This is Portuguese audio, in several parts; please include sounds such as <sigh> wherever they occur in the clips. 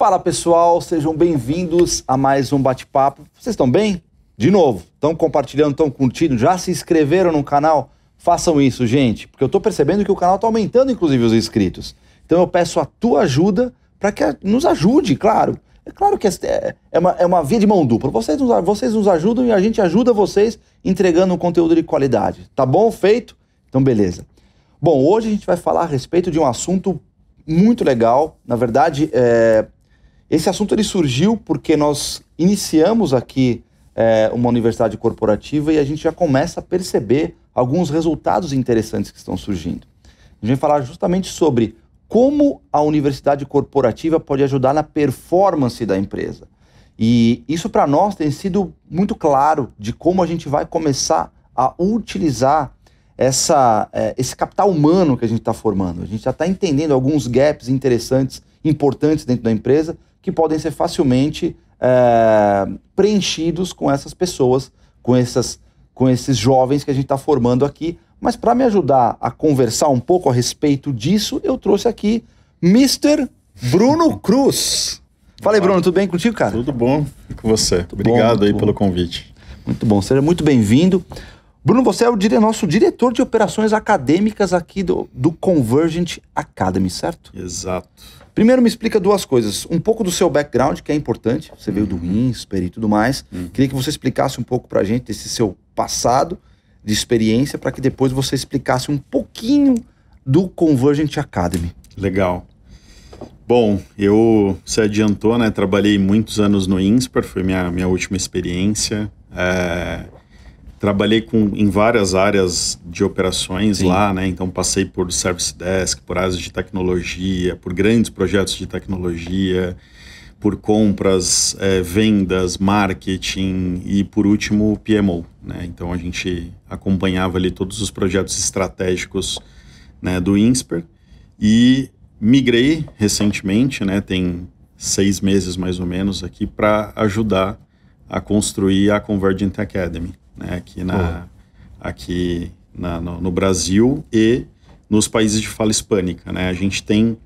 Fala pessoal, sejam bem-vindos a mais um bate-papo. Vocês estão bem? De novo, estão compartilhando, estão curtindo, já se inscreveram no canal? Façam isso, gente, porque eu estou percebendo que o canal está aumentando, inclusive, os inscritos. Então eu peço a tua ajuda para que nos ajude, claro. É claro que é, é, uma, é uma via de mão dupla. Vocês nos, vocês nos ajudam e a gente ajuda vocês entregando um conteúdo de qualidade. Tá bom? Feito? Então, beleza. Bom, hoje a gente vai falar a respeito de um assunto muito legal. Na verdade, é, esse assunto ele surgiu porque nós iniciamos aqui é, uma universidade corporativa e a gente já começa a perceber alguns resultados interessantes que estão surgindo. A gente vai falar justamente sobre como a universidade corporativa pode ajudar na performance da empresa. E isso para nós tem sido muito claro de como a gente vai começar a utilizar essa, é, esse capital humano que a gente está formando. A gente já está entendendo alguns gaps interessantes, importantes dentro da empresa que podem ser facilmente é, preenchidos com essas pessoas, com, essas, com esses jovens que a gente está formando aqui. Mas para me ajudar a conversar um pouco a respeito disso, eu trouxe aqui Mr. Bruno Cruz. Fala aí, Bruno, tudo bem contigo, cara? Tudo bom com você. Muito Obrigado bom, aí bom. pelo convite. Muito bom, seja muito bem-vindo. Bruno, você é o dire... nosso diretor de operações acadêmicas aqui do, do Convergent Academy, certo? Exato. Primeiro me explica duas coisas. Um pouco do seu background, que é importante. Você veio do uhum. INSPER e tudo mais. Uhum. Queria que você explicasse um pouco pra gente esse seu passado de experiência para que depois você explicasse um pouquinho do Convergent Academy. Legal. Bom, eu se adiantou, né? Trabalhei muitos anos no INSPER, foi minha, minha última experiência. É, Trabalhei com, em várias áreas de operações Sim. lá, né? Então passei por service desk, por áreas de tecnologia, por grandes projetos de tecnologia, por compras, é, vendas, marketing e por último PMO, né? Então a gente acompanhava ali todos os projetos estratégicos né, do INSPER e migrei recentemente, né? Tem seis meses mais ou menos aqui para ajudar a construir a Convergent Academy né, aqui, na, aqui na, no, no, Brasil e nos países de fala hispânica. Né? A gente tem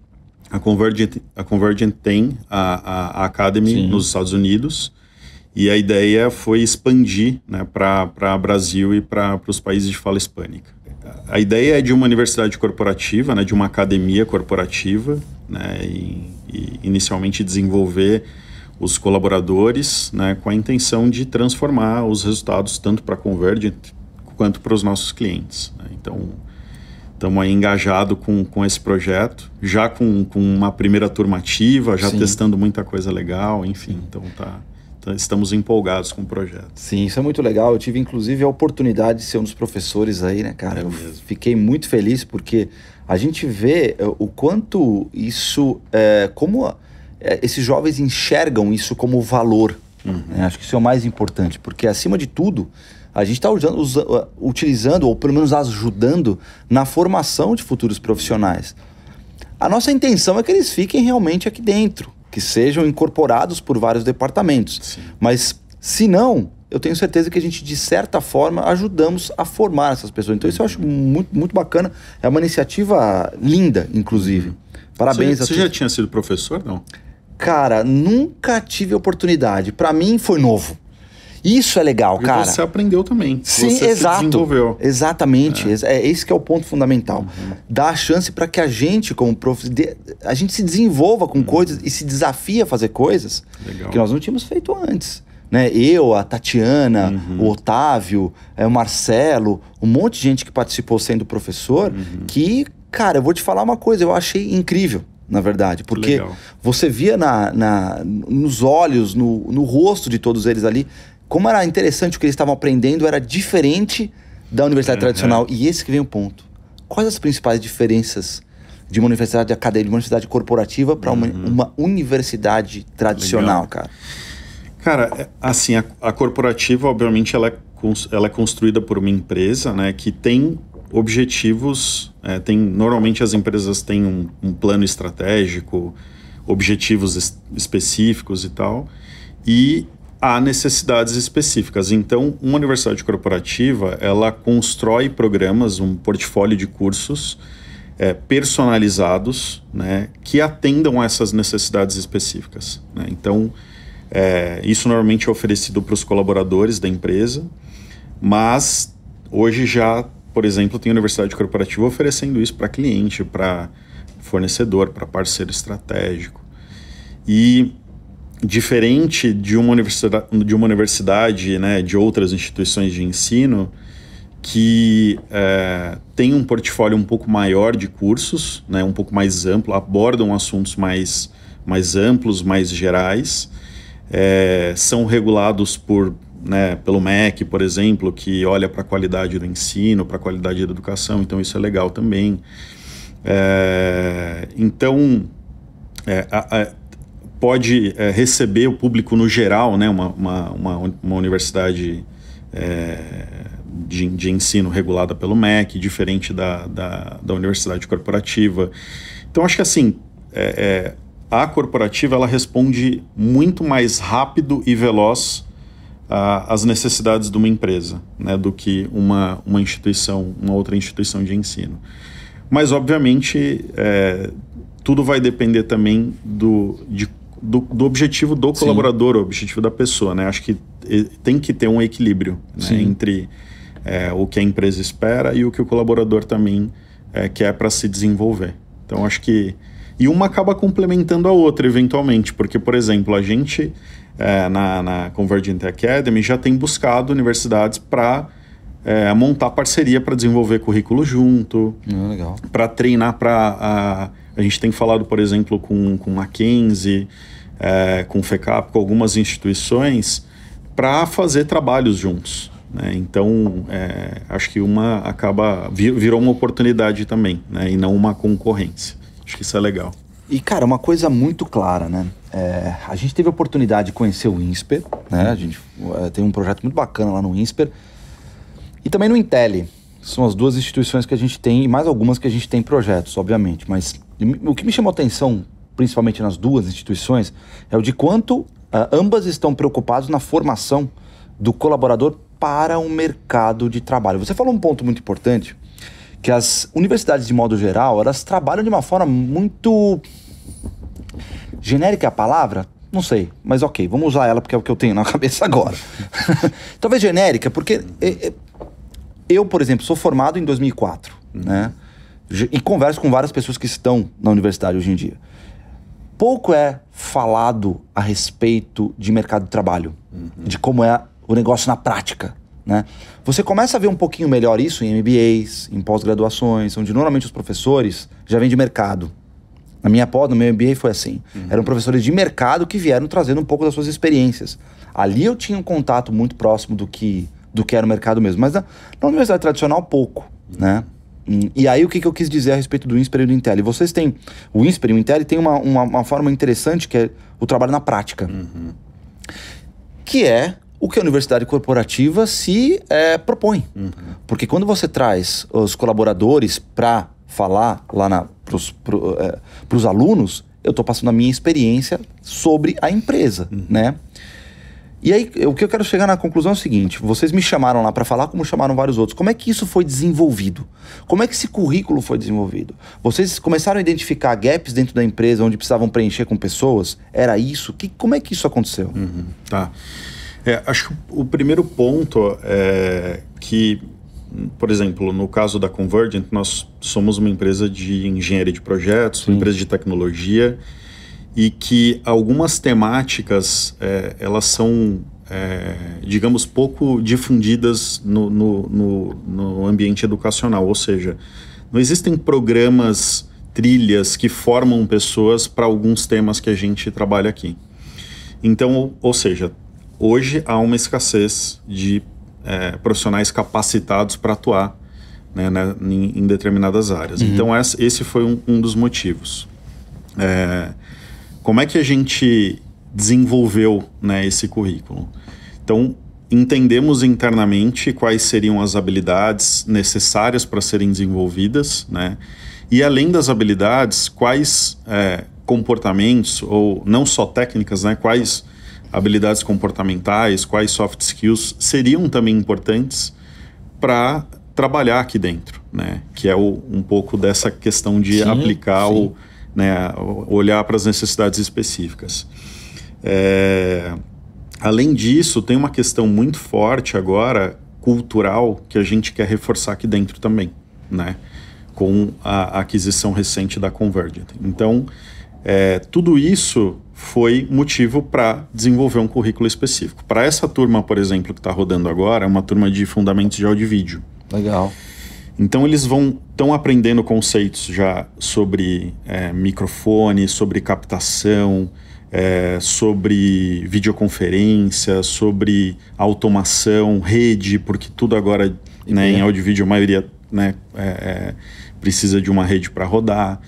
a Convergent, a Convergent tem a, a, a Academy Sim. nos Estados Unidos e a ideia foi expandir né, para Brasil e para os países de fala hispânica. A ideia é de uma universidade corporativa, né, de uma academia corporativa, né, e, e inicialmente desenvolver os colaboradores né, com a intenção de transformar os resultados tanto para a Convergent quanto para os nossos clientes. Né? Então, estamos aí engajados com, com esse projeto, já com, com uma primeira turma ativa, já Sim. testando muita coisa legal, enfim, Sim. então tá, tá, estamos empolgados com o projeto. Sim, isso é muito legal. Eu tive inclusive a oportunidade de ser um dos professores aí, né, cara? É Eu fiquei muito feliz porque a gente vê eh, o quanto isso, é, como é, esses jovens enxergam isso como valor. Uhum. Né? Acho que isso é o mais importante, porque acima de tudo, a gente está uh, utilizando, ou pelo menos ajudando, na formação de futuros profissionais. A nossa intenção é que eles fiquem realmente aqui dentro, que sejam incorporados por vários departamentos. Sim. Mas se não, eu tenho certeza que a gente, de certa forma, ajudamos a formar essas pessoas. Então, isso eu acho uhum. muito, muito bacana. É uma iniciativa linda, inclusive. Uhum. Parabéns você, a Você já tinha sido professor, não? Cara, nunca tive oportunidade. Para mim foi novo. Isso é legal, e cara. Você aprendeu também. Sim, você exato. Se desenvolveu. Exatamente. É. é esse que é o ponto fundamental. Uhum. Dá a chance para que a gente, como prof, a gente se desenvolva com uhum. coisas e se desafie a fazer coisas legal. que nós não tínhamos feito antes. Né? Eu, a Tatiana, uhum. o Otávio, é, o Marcelo, um monte de gente que participou sendo professor, uhum. que, cara, eu vou te falar uma coisa, eu achei incrível na verdade. Porque Legal. você via na, na, nos olhos, no, no rosto de todos eles ali, como era interessante o que eles estavam aprendendo, era diferente da universidade uhum. tradicional. E esse que vem o ponto. Quais as principais diferenças de uma universidade acadêmica, de uma universidade corporativa para uma, uhum. uma, universidade tradicional, Legal. cara? Cara, é, assim, a, a corporativa, obviamente, ela é, ela é construída por uma empresa, né, que tem objetivos. É, tem, normalmente as empresas têm um, um plano estratégico, objetivos es específicos e tal, e há necessidades específicas. Então, uma universidade corporativa ela constrói programas, um portfólio de cursos é, personalizados, né, que atendam a essas necessidades específicas. Né? Então, é, isso normalmente é oferecido para os colaboradores da empresa, mas hoje já por exemplo, tem universidade corporativa oferecendo isso para cliente, para fornecedor, para parceiro estratégico. E diferente de uma universidade, de, uma universidade né, de outras instituições de ensino, que é, tem um portfólio um pouco maior de cursos, né, um pouco mais amplo, abordam assuntos mais, mais amplos, mais gerais, é, são regulados por né, pelo MEC, por exemplo, que olha para a qualidade do ensino, para a qualidade da educação, então isso é legal também. É, então, é, a, a, pode é, receber o público no geral, né, uma, uma, uma, uma universidade é, de, de, ensino regulada pelo MEC, diferente da, da, da universidade corporativa. Então, acho que assim, é, é, a corporativa ela responde muito mais rápido e veloz as necessidades de uma empresa, né, do que uma, uma instituição, uma outra instituição de ensino. Mas, obviamente, é, tudo vai depender também do, de, do, do, objetivo do Sim. colaborador, o objetivo da pessoa. Né? Acho que tem que ter um equilíbrio né, entre é, o que a empresa espera e o que o colaborador também é, quer para se desenvolver. Então, acho que. E uma acaba complementando a outra, eventualmente, porque, por exemplo, a gente é, na, na Convergent Academy já tem buscado universidades para é, montar parceria para desenvolver currículo junto, ah, para treinar para a, a gente tem falado por exemplo com com Mackenzie, é, com FECAP, com algumas instituições para fazer trabalhos juntos. Né? Então é, acho que uma acaba vir, virou uma oportunidade também, né? e não uma concorrência. Acho que isso é legal. E, cara, uma coisa muito clara, né? É, a gente teve a oportunidade de conhecer o INSPER, né? A gente é, tem um projeto muito bacana lá no INSPER. E também no Intel. São as duas instituições que a gente tem, e mais algumas que a gente tem projetos, obviamente. Mas o que me chamou atenção, principalmente nas duas instituições, é o de quanto uh, ambas estão preocupadas na formação do colaborador para o mercado de trabalho. Você falou um ponto muito importante, que as universidades, de modo geral, elas trabalham de uma forma muito. genérica é a palavra? Não sei, mas ok, vamos usar ela porque é o que eu tenho na <laughs> cabeça agora. <laughs> Talvez genérica, porque eh, eh, eu, por exemplo, sou formado em 2004, uhum. né? E converso com várias pessoas que estão na universidade hoje em dia pouco é falado a respeito de mercado de trabalho, uhum. de como é o negócio na prática. Né? Você começa a ver um pouquinho melhor isso em MBAs, em pós-graduações, onde normalmente os professores já vêm de mercado. Na minha pós, no meu MBA foi assim. Uhum. Eram professores de mercado que vieram trazendo um pouco das suas experiências. Ali eu tinha um contato muito próximo do que, do que era o mercado mesmo. Mas na, na universidade tradicional, pouco, uhum. né? Hum, e aí o que, que eu quis dizer a respeito do INSPER e do Intel? Vocês têm... O INSPER e o Intel tem uma, uma, uma, forma interessante que é o trabalho na prática. Uhum. Que é o que a universidade corporativa se é, propõe. Uhum. Porque quando você traz os colaboradores para falar lá para os pro, é, alunos, eu estou passando a minha experiência sobre a empresa, uhum. né? E aí, o que eu quero chegar na conclusão é o seguinte: vocês me chamaram lá para falar, como chamaram vários outros. Como é que isso foi desenvolvido? Como é que esse currículo foi desenvolvido? Vocês começaram a identificar gaps dentro da empresa onde precisavam preencher com pessoas? Era isso? Que, como é que isso aconteceu? Uhum, tá. É, acho que o primeiro ponto é que, por exemplo, no caso da Convergent, nós somos uma empresa de engenharia de projetos, Sim. uma empresa de tecnologia, e que algumas temáticas é, elas são, é, digamos, pouco difundidas no, no, no, no ambiente educacional, ou seja, não existem programas, trilhas que formam pessoas para alguns temas que a gente trabalha aqui. Então, ou seja, hoje há uma escassez de é, profissionais capacitados para atuar né, né, em, em, determinadas áreas. Uhum. Então, essa, esse foi um, um dos motivos. É, como é que a gente desenvolveu né, esse currículo? Então, entendemos internamente quais seriam as habilidades necessárias para serem desenvolvidas, né? E além das habilidades, quais é, comportamentos, ou não só técnicas, né? Quais habilidades comportamentais, quais soft skills seriam também importantes para trabalhar aqui dentro, né? Que é o, um pouco dessa questão de sim, aplicar sim. o, né, olhar para as necessidades específicas. É, além disso, tem uma questão muito forte agora cultural que a gente quer reforçar aqui dentro também, né? Com a aquisição recente da Convergent. Então, é, tudo isso foi motivo para desenvolver um currículo específico. Para essa turma, por exemplo, que está rodando agora, é uma turma de fundamentos de áudio e vídeo. Legal. Então eles vão estão aprendendo conceitos já sobre é, microfone, sobre captação, é, sobre videoconferência, sobre automação, rede, porque tudo agora né, em áudio e vídeo a maioria né, é, é precisa de uma rede para rodar.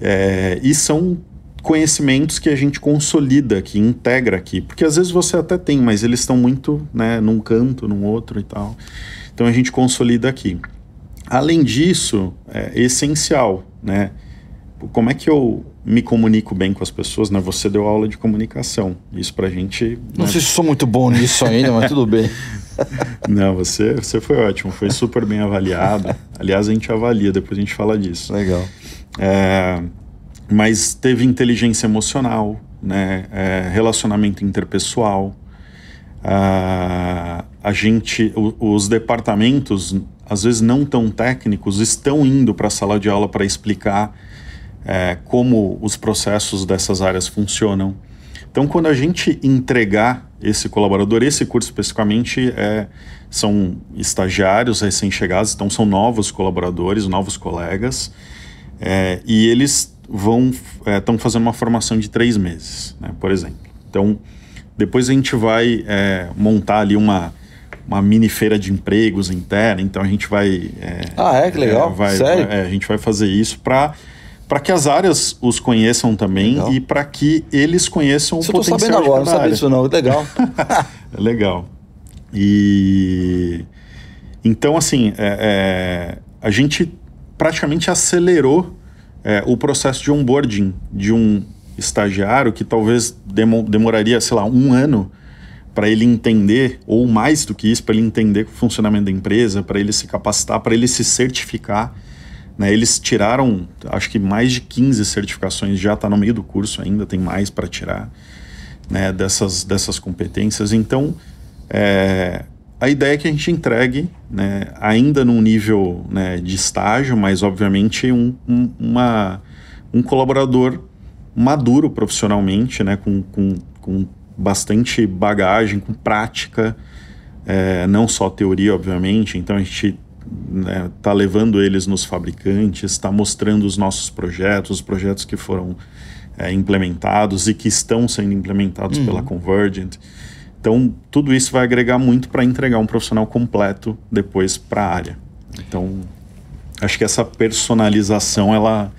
É, e são conhecimentos que a gente consolida, que integra aqui. Porque às vezes você até tem, mas eles estão muito né, num canto, num outro e tal. Então a gente consolida aqui. Além disso, é essencial, né? Como é que eu me comunico bem com as pessoas, né? Você deu aula de comunicação. Isso pra gente. Né? Não né? sei se sou muito bom nisso ainda, mas tudo bem. <laughs> Não, você, você foi ótimo, foi super bem avaliado. Aliás, a gente avalia, depois a gente fala disso. Legal. É, mas teve inteligência emocional, né? É, relacionamento interpessoal. Ah, a gente, o, os departamentos, às vezes não tão técnicos, estão indo para a sala de aula para explicar é, como os processos dessas áreas funcionam. Então, quando a gente entregar esse colaborador, esse curso especificamente, é, são estagiários recém-chegados, então são novos colaboradores, novos colegas, é, e eles vão estão é, fazendo uma formação de três meses, né, por exemplo. Então, depois a gente vai é, montar ali uma, uma mini feira de empregos interna. Então a gente vai. É, ah, é que legal. É, vai, Sério? É, a gente vai fazer isso para para que as áreas os conheçam também legal. e para que eles conheçam isso o potencial. Eu tô sabendo agora, não sabia disso não. Legal. <laughs> é legal. E então assim é, a gente praticamente acelerou é, o processo de onboarding de um estagiário que talvez demo, demoraria, sei lá, um ano para ele entender, ou mais do que isso, para ele entender o funcionamento da empresa, para ele se capacitar, para ele se certificar. Né? Eles tiraram, acho que mais de 15 certificações, já está no meio do curso ainda, tem mais para tirar né? dessas, dessas competências. Então, é, a ideia é que a gente entregue, né, ainda num nível né, de estágio, mas obviamente um, um, uma, um colaborador maduro profissionalmente, né, com, com, com bastante bagagem, com prática, é, não só teoria, obviamente. Então a gente está né, tá levando eles nos fabricantes, está mostrando os nossos projetos, os projetos que foram é, implementados e que estão sendo implementados uhum. pela Convergent. Então, tudo isso vai agregar muito para entregar um profissional completo depois para a área. Então, acho que essa personalização ela,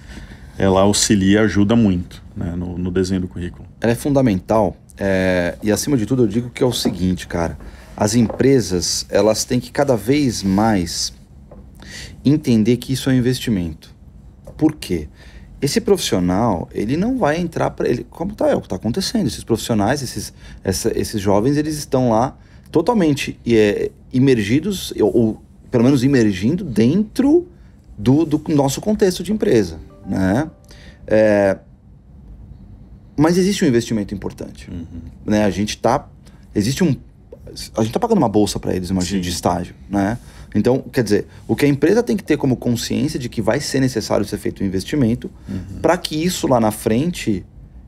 ela auxilia, ajuda muito né, no, no, desenho do currículo. Ela é fundamental é, e acima de tudo eu digo que é o seguinte, cara, as empresas elas têm que cada vez mais entender que isso é um investimento. Por quê? esse profissional, ele não vai entrar para ele, como tá, é o que está acontecendo. Esses profissionais, esses, essa, esses jovens, eles estão lá totalmente é, imergidos, ou, ou, pelo menos emergindo dentro do, do nosso contexto de empresa, né? É, mas existe um investimento importante, uhum. né? A gente tá, existe um a gente tá pagando uma bolsa para eles, imagina, de estágio, né? Então, quer dizer, o que a empresa tem que ter como consciência de que vai ser necessário ser feito um investimento uhum. para que isso lá na frente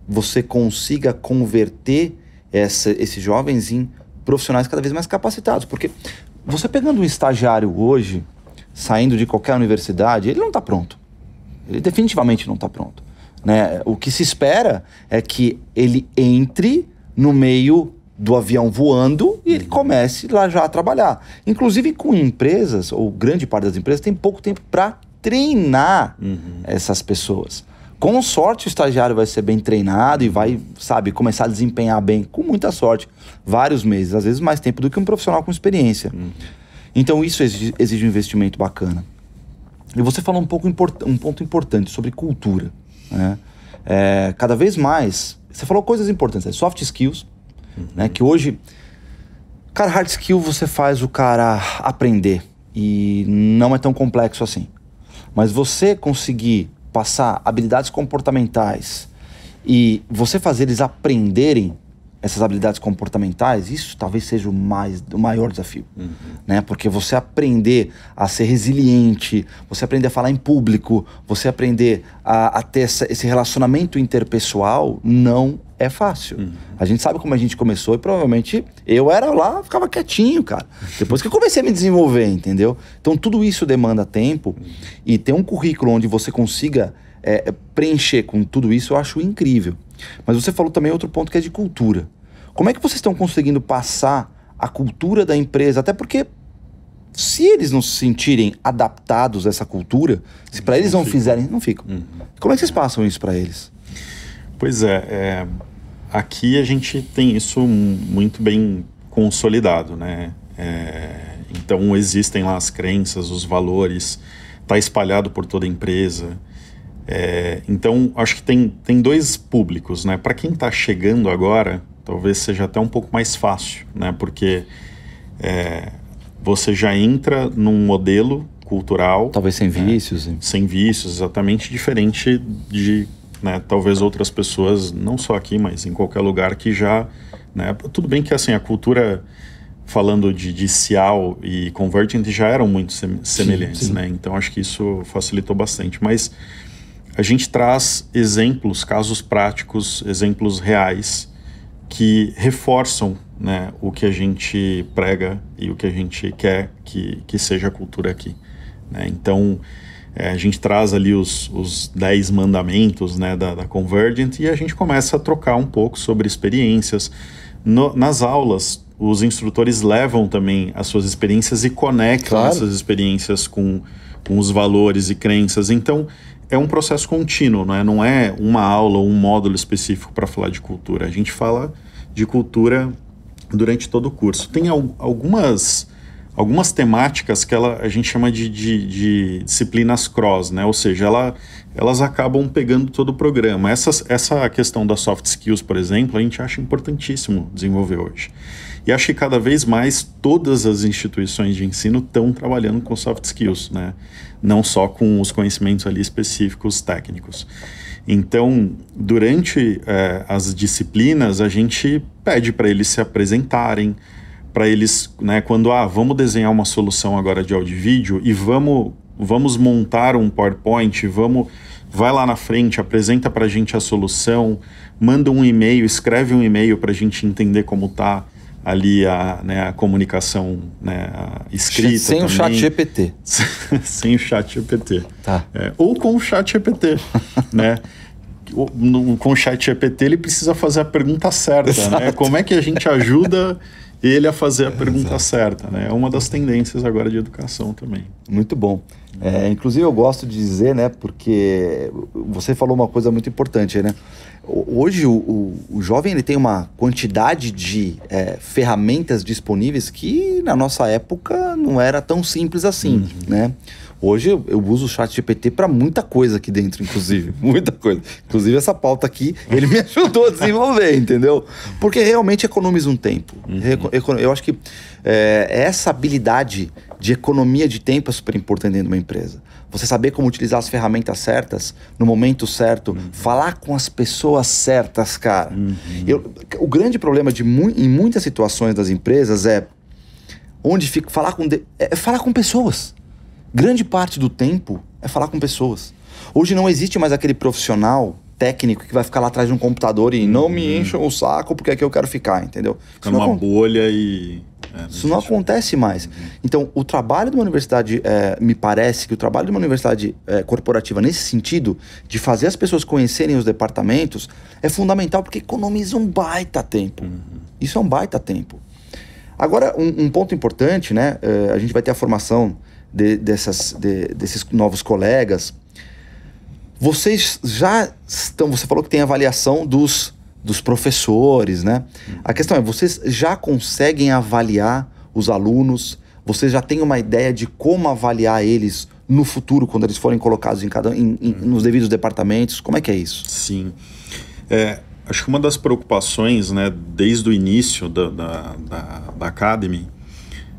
você consiga converter essa, esses jovens em profissionais cada vez mais capacitados. Porque você pegando um estagiário hoje, saindo de qualquer universidade, ele não está pronto. Ele definitivamente não está pronto. Né? O que se espera é que ele entre no meio do avião voando e ele comece lá já a trabalhar. Inclusive com empresas, ou grande parte das empresas, tem pouco tempo para treinar uhum. essas pessoas. Com sorte, o estagiário vai ser bem treinado e vai, sabe, começar a desempenhar bem, com muita sorte, vários meses, às vezes mais tempo do que um profissional com experiência. Uhum. Então, isso exige, exige, um investimento bacana. E você falou um, pouco um ponto importante sobre cultura. Né? É, cada vez mais, você falou coisas importantes, é soft skills, Uhum. Né? Que hoje, cara, hard skill você faz o cara aprender e não é tão complexo assim. Mas você conseguir passar habilidades comportamentais e você fazer eles aprenderem essas habilidades comportamentais, isso talvez seja o, mais, o maior desafio. Uhum. Né? Porque você aprender a ser resiliente, você aprender a falar em público, você aprender a, a ter essa, esse relacionamento interpessoal não é fácil. Uhum. A gente sabe como a gente começou e provavelmente eu era lá, ficava quietinho, cara. Depois que eu comecei a me desenvolver, entendeu? Então tudo isso demanda tempo uhum. e ter um currículo onde você consiga é, preencher com tudo isso eu acho incrível. Mas você falou também outro ponto que é de cultura. Como é que vocês estão conseguindo passar a cultura da empresa? Até porque se eles não se sentirem adaptados a essa cultura, se para uhum. eles não, fizerem, não ficam. Uhum. Como é que vocês passam isso para eles? Pois é, é, aqui a gente tem isso muito bem consolidado, né? É, então existem lá as crenças, os valores, está espalhado por toda a empresa. É, então, acho que tem, tem dois públicos, né? Para quem está chegando agora, talvez seja até um pouco mais fácil, né? Porque é, você já entra num modelo cultural. Talvez sem né? vícios. Né? Sem vícios, exatamente diferente de né, talvez outras pessoas, não só aqui, mas em qualquer lugar que já. Né, tudo bem que assim, a cultura falando de, de Cial e Convergent já eram muito semelhantes, sim, sim. né? Então acho que isso facilitou bastante. Mas a gente traz exemplos, casos práticos, exemplos reais que reforçam né, o que a gente prega e o que a gente quer que, que seja a cultura aqui. Né? Então, é, a gente traz ali os, os 10 mandamentos né, da, da Convergent e a gente começa a trocar um pouco sobre experiências. No, nas aulas, os instrutores levam também as suas experiências e conectam claro. essas experiências com, com os valores e crenças. Então, é um processo contínuo, não é, não é uma aula ou um módulo específico para falar de cultura. A gente fala de cultura durante todo o curso. Tem al algumas, algumas temáticas que ela, a gente chama de, de, de disciplinas cross, né? ou seja, ela, elas acabam pegando todo o programa. Essas, essa questão das soft skills, por exemplo, a gente acha importantíssimo desenvolver hoje. E acho que cada vez mais todas as instituições de ensino estão trabalhando com soft skills, né? Não só com os conhecimentos ali específicos técnicos. Então, durante eh, as disciplinas, a gente pede para eles se apresentarem, para eles, né, quando, ah, vamos desenhar uma solução agora de áudio e vídeo e vamos, vamos montar um PowerPoint, vamos, vai lá na frente, apresenta para a gente a solução, manda um e-mail, escreve um e-mail para a gente entender como tá ali a, né, a comunicação né, a escrita. Sem também. o chat GPT. <laughs> Sem o chat GPT. Tá. É, ou com o chat GPT. <laughs> né? com o chat GPT ele precisa fazer a pergunta certa. Né? Como é que a gente ajuda ele a fazer a é, pergunta Exato. certa, né? É uma das tendências agora de educação também. Muito bom. É, inclusive eu gosto de dizer, né, porque você falou uma coisa muito importante, né? Hoje o, o, o jovem ele tem uma quantidade de é, ferramentas disponíveis que na nossa época não era tão simples assim, uhum. né? Hoje eu, eu uso o chat GPT para muita coisa aqui dentro, inclusive. <laughs> muita coisa. Inclusive essa pauta aqui, ele me <laughs> ajudou a desenvolver, entendeu? Porque realmente economiza um tempo. Uhum. Eu acho que é, é, essa habilidade de economia de tempo é super importante dentro de uma empresa. Você saber como utilizar as ferramentas certas, no momento certo, uhum. falar com as pessoas certas, cara. Uhum. Eu, o grande problema de mu em muitas situações das empresas é onde fica falar com, é, é falar com pessoas grande parte do tempo é falar com pessoas. Hoje não existe mais aquele profissional técnico que vai ficar lá atrás de um computador e não me uhum. encham o saco porque aqui eu quero ficar, entendeu? Fica é numa bolha e. É, não Isso não acontece mais. Uhum. Então, o trabalho de uma universidade, é, me parece que o trabalho de uma universidade é, corporativa nesse sentido, de fazer as pessoas conhecerem os departamentos, é fundamental porque economiza um baita tempo. Uhum. Isso é um baita tempo. Agora, um, um ponto importante, né? É, a gente vai ter a formação de, dessas, de, desses novos colegas, vocês já estão. Você falou que tem avaliação dos, dos professores, né? A questão é: vocês já conseguem avaliar os alunos? Vocês já têm uma ideia de como avaliar eles no futuro, quando eles forem colocados em cada, em, em, uhum. nos devidos departamentos? Como é que é isso? Sim. É, acho que uma das preocupações, né, desde o início da, da, da, da Academy,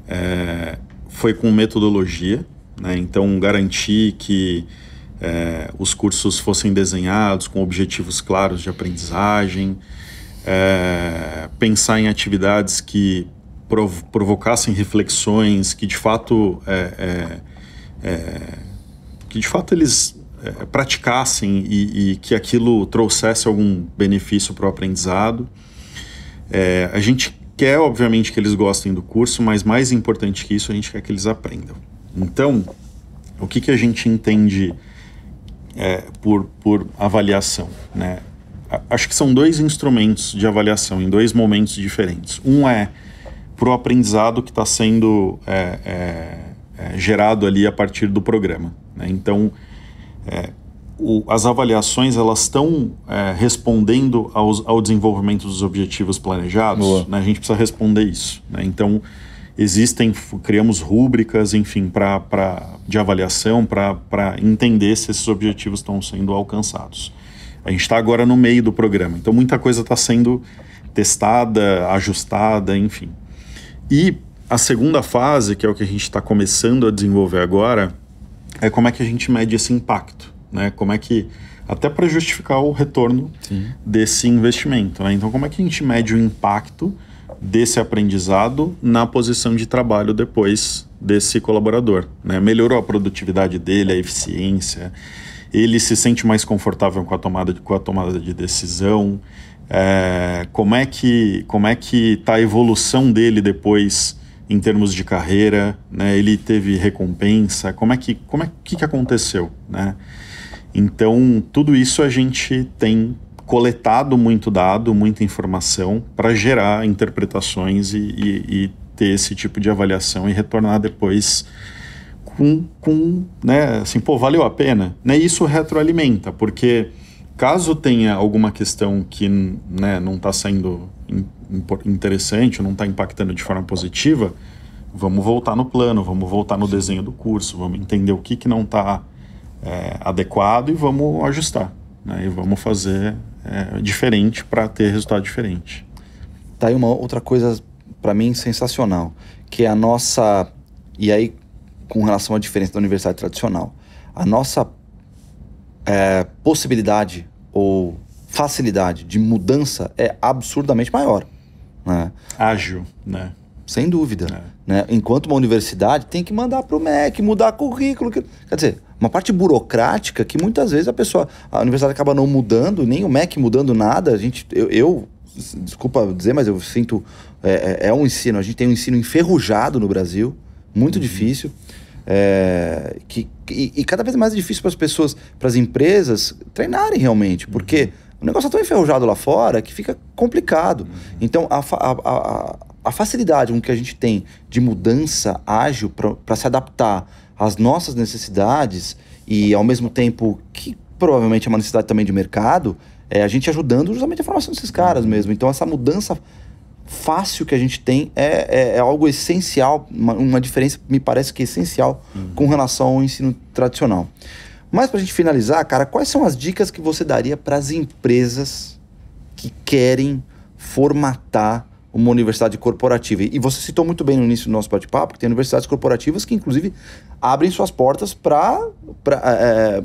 é, foi com metodologia, né? então garantir que é, os cursos fossem desenhados com objetivos claros de aprendizagem, é, pensar em atividades que prov provocassem reflexões, que de fato é, é, é que de fato eles é, praticassem e, e, que aquilo trouxesse algum benefício para o aprendizado. a gente quer, obviamente, que eles gostem do curso, mas mais importante que isso, a gente quer que eles aprendam. Então, o que, que a gente entende é, por, por avaliação? Né? Acho que são dois instrumentos de avaliação em dois momentos diferentes. Um é para o aprendizado que está sendo é, é, é, gerado ali a partir do programa. Né? Então, é, o, as avaliações elas estão é, respondendo aos, ao desenvolvimento dos objetivos planejados? Né? A gente precisa responder isso. Né? Então, existem, criamos rúbricas, enfim, pra, pra, de avaliação para entender se esses objetivos estão sendo alcançados. A gente está agora no meio do programa, então muita coisa está sendo testada, ajustada, enfim. E a segunda fase, que é o que a gente está começando a desenvolver agora, é como é que a gente mede esse impacto né? Como é que até para justificar o retorno Sim. desse investimento, né? Então, como é que a gente mede o impacto desse aprendizado na posição de trabalho depois desse colaborador, né? Melhorou a produtividade dele, a eficiência, ele se sente mais confortável com a tomada de, com a tomada de decisão, é, como é que como é que tá a evolução dele depois em termos de carreira, né? Ele teve recompensa, como é que como é que, que aconteceu, né? Então, tudo isso a gente tem coletado muito dado, muita informação para gerar interpretações e, e, e, ter esse tipo de avaliação e retornar depois com, com né, assim, pô, valeu a pena. Né? Isso retroalimenta, porque caso tenha alguma questão que né, não está sendo interessante, não está impactando de forma positiva, vamos voltar no plano, vamos voltar no desenho do curso, vamos entender o que, que não está é, adequado e vamos ajustar. Né? E vamos fazer é, diferente para ter resultado diferente. Tá aí uma outra coisa para mim sensacional, que é a nossa. E aí, com relação à diferença da universidade tradicional, a nossa é, possibilidade ou facilidade de mudança é absurdamente maior. Né? Ágil, né? Sem dúvida. É. Né? Enquanto uma universidade tem que mandar para o MEC, mudar currículo. Quer dizer, uma parte burocrática que muitas vezes a pessoa, a universidade acaba não mudando, nem o MEC mudando nada. A gente, eu, eu desculpa dizer, mas eu sinto é, é, é, um ensino. A gente tem um ensino enferrujado no Brasil, muito uhum. difícil. É, que, e, e, cada vez mais é difícil para as pessoas, para as empresas treinarem realmente, porque uhum. o negócio é tão enferrujado lá fora que fica complicado. Uhum. Então, a, a, a, a facilidade com que a gente tem de mudança ágil para se adaptar as nossas necessidades e, ao mesmo tempo, que provavelmente é uma necessidade também de mercado, é a gente ajudando justamente a formação desses caras mesmo. Então, essa mudança fácil que a gente tem é, é, é algo essencial, uma, uma, diferença, me parece que é essencial uhum. com relação ao ensino tradicional. Mas, para a gente finalizar, cara, quais são as dicas que você daria para as empresas que querem formatar uma universidade corporativa. E você citou muito bem no início do nosso bate-papo que tem universidades corporativas que, inclusive, abrem suas portas para é,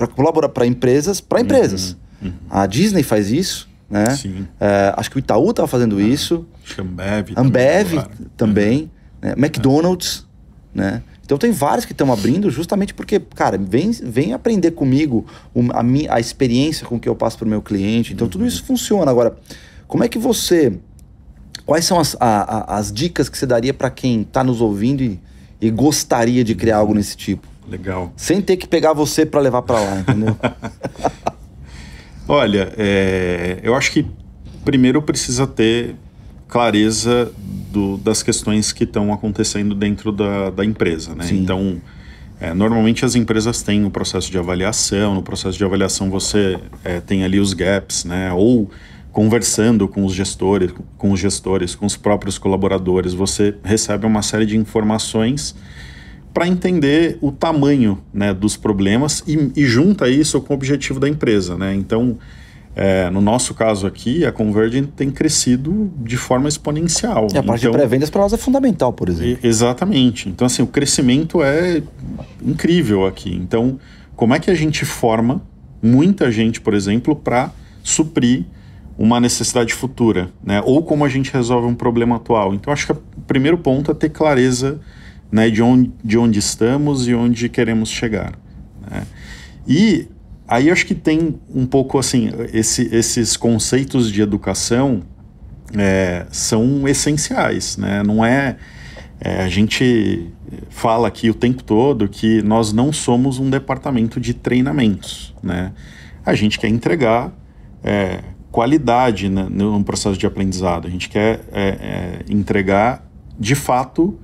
é colaborar para empresas, para uhum, empresas. Uhum, uhum. A Disney faz isso, né? É, acho que o Itaú estava tá fazendo ah, isso. Ambev. Ambev também. Uhum. Né? McDonald's, né? Então tem vários que estão abrindo justamente porque, cara, vem, vem aprender comigo a, minha, a experiência com que eu passo para o meu cliente. Então uhum. tudo isso funciona. Agora, como é que você Quais são as, a, a, as dicas que você daria para quem está nos ouvindo e, e gostaria de criar algo nesse tipo? Legal. Sem ter que pegar você para levar para lá, entendeu? <laughs> Olha, é, eu acho que primeiro precisa ter clareza do, das questões que estão acontecendo dentro da, da empresa, né? Sim. Então, é, normalmente as empresas têm o um processo de avaliação. No processo de avaliação você é, tem ali os gaps, né? Ou conversando com os gestores, com os gestores, com os próprios colaboradores, você recebe uma série de informações para entender o tamanho né, dos problemas e, e, junta isso com o objetivo da empresa. Né? Então, é, no nosso caso aqui, a Convergent tem crescido de forma exponencial. E é, a parte então, de pré-vendas para nós é fundamental, por exemplo. Exatamente. Então, assim, o crescimento é incrível aqui. Então, como é que a gente forma muita gente, por exemplo, para suprir uma necessidade futura, né? Ou como a gente resolve um problema atual. Então, acho que o primeiro ponto é ter clareza né, de, onde, de onde estamos e onde queremos chegar. Né? E aí acho que tem um pouco assim, esse, esses conceitos de educação é, são essenciais, né? Não é, é a gente fala aqui o tempo todo que nós não somos um departamento de treinamentos, né? A gente quer entregar é, qualidade né, no processo de aprendizado. A gente quer é, é, entregar de fato,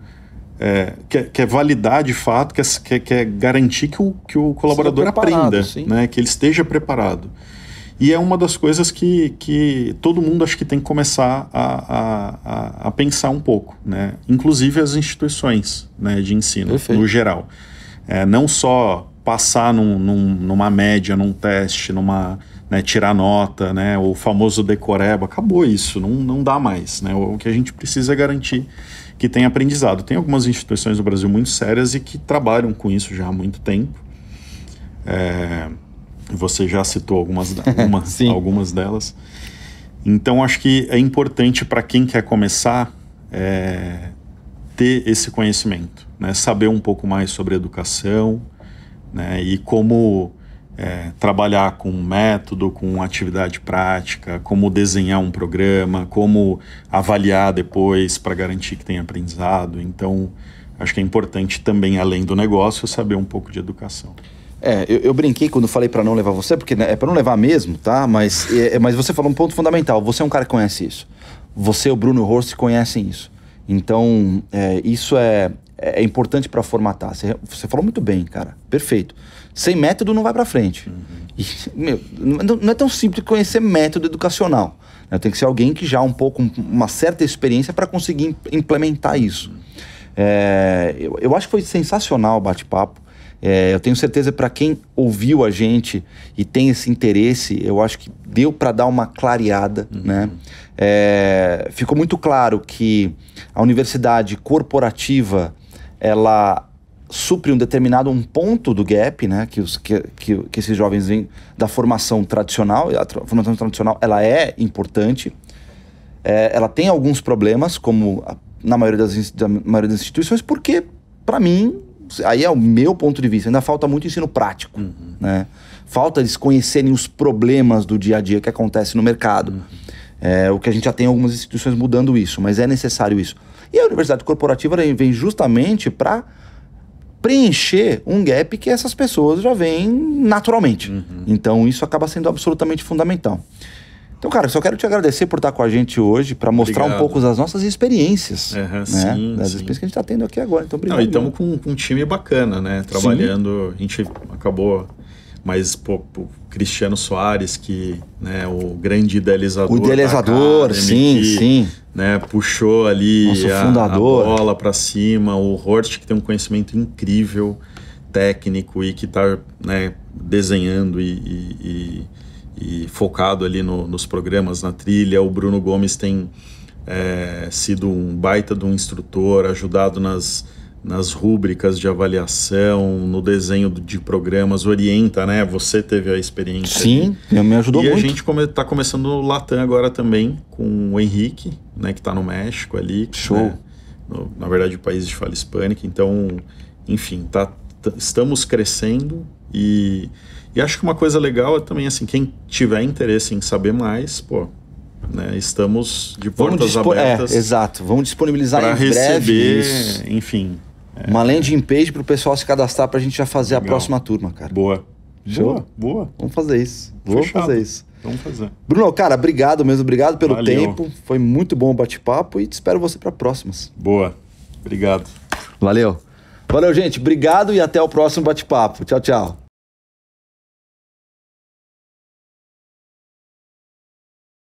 é, quer, quer, validar de fato, quer, quer, quer garantir que o, que o colaborador aprenda, né, que ele esteja preparado. E é uma das coisas que, que todo mundo acho que tem que começar a, a, a pensar um pouco, né? inclusive as instituições né, de ensino Perfeito. no geral. É, não só passar num, num, numa média, num teste, numa né, tirar nota, né, o famoso decoreba, acabou isso, não, não dá mais. Né? O, que a gente precisa é garantir que tem aprendizado. Tem algumas instituições no Brasil muito sérias e que trabalham com isso já há muito tempo. É, você já citou algumas, <laughs> uma, algumas delas. Então, acho que é importante para quem quer começar é, ter esse conhecimento, né? saber um pouco mais sobre educação, né? E como é, trabalhar com método, com atividade prática, como desenhar um programa, como avaliar depois para garantir que tem aprendizado. Então, acho que é importante também, além do negócio, saber um pouco de educação. É, eu, eu brinquei quando falei para não levar você, porque né, é para não levar mesmo, tá? Mas, é, é, mas você falou um ponto fundamental. Você é um cara que conhece isso. Você e o Bruno Horst conhecem isso. Então, é, isso é, é, é, importante para formatar. Você, você, falou muito bem, cara. Perfeito. Sem método não vai para frente. Uhum. E, meu, não, é tão simples conhecer método educacional. Né? Tem que ser alguém que já um pouco uma certa experiência para conseguir implementar isso. É, eu, eu, acho que foi sensacional o bate-papo. É, eu tenho certeza para quem ouviu a gente e tem esse interesse, eu acho que deu para dar uma clareada, uhum. né? É, ficou muito claro que a universidade corporativa ela supre um determinado um ponto do gap, né, que, os, que, que, que esses jovens vêm da formação tradicional, a tra formação tradicional ela é importante, é, ela tem alguns problemas, como a, na maioria das, da maioria das instituições, porque, para mim, aí é o meu ponto de vista, ainda falta muito ensino prático, uhum. né, falta eles conhecerem os problemas do dia a dia que acontece no mercado, uhum. é, o que a gente já tem algumas instituições mudando isso, mas é necessário isso. E a universidade corporativa vem justamente para preencher um gap que essas pessoas já vêm naturalmente. Uhum. Então isso acaba sendo absolutamente fundamental. Então, cara, só quero te agradecer por estar com a gente hoje, para mostrar obrigado. um pouco das nossas experiências. Uhum, né? sim, das sim. experiências que a gente está tendo aqui agora. Então, obrigado. Não, e estamos com, com, um time bacana, né? Trabalhando. Sim. A gente acabou, mais Cristiano Soares, que né, o grande idealizador. O idealizador, Academy, sim, que, sim. Né, puxou ali a, a, bola para cima. O Hort, que tem um conhecimento incrível técnico e que está né, desenhando e, e, e, e, focado ali no, nos programas, na trilha. O Bruno Gomes tem é, sido um baita de um instrutor, ajudado nas nas rúbricas de avaliação, no desenho de programas, orienta, né? Você teve a experiência. Sim, me ajudou e muito. E a gente está come, tá começando o Latam agora também, com o Henrique, né? Que está no México ali. Né? Show. Né? No, na verdade, país de fala hispânica. Então, enfim, tá, estamos crescendo e, e acho que uma coisa legal é também, assim, quem tiver interesse em saber mais, pô, né? Estamos de portas é, abertas. É, exato. Vamos disponibilizar para receber, enfim, é. Uma landing page para o pessoal se cadastrar para a gente já fazer Legal. a próxima turma, cara. Boa. Show? Boa, boa. Vamos fazer isso. Vamos fazer isso. Vamos fazer. Bruno, cara, obrigado mesmo. Obrigado pelo Valeu. tempo. Foi muito bom o bate-papo e te espero você para próximas. Boa. Obrigado. Valeu. Valeu, gente. Obrigado e até o próximo bate-papo. Tchau, tchau.